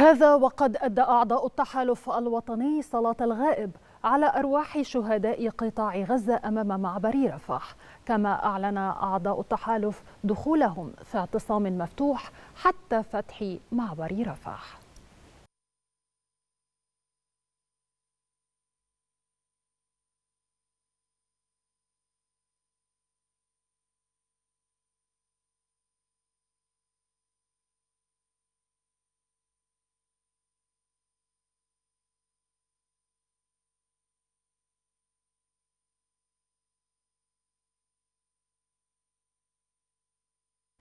هذا وقد أدى أعضاء التحالف الوطني صلاة الغائب على أرواح شهداء قطاع غزة أمام معبر رفح كما أعلن أعضاء التحالف دخولهم في اعتصام مفتوح حتى فتح معبر رفح